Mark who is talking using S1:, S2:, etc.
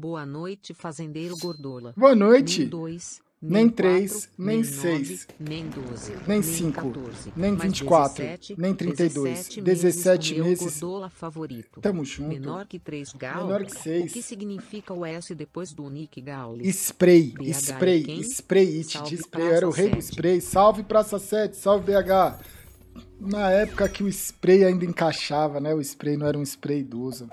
S1: Boa noite, fazendeiro Gordola. Boa noite. Nem dois, nem, nem três, quatro, nem, nem seis, nove, nem doze, nem cinco, 14, nem vinte e quatro, nem trinta e
S2: dois, dezessete meses.
S3: Gordola favorito. Tamo junto. Menor que três Gaules. Menor que seis. O que significa o S depois do Nick Gaules? Spray, BH é spray, quem? spray,
S4: it, de spray. era o rei do spray. Salve Praça 7, salve BH. Na época que o spray ainda encaixava, né? O spray não era um spray idoso.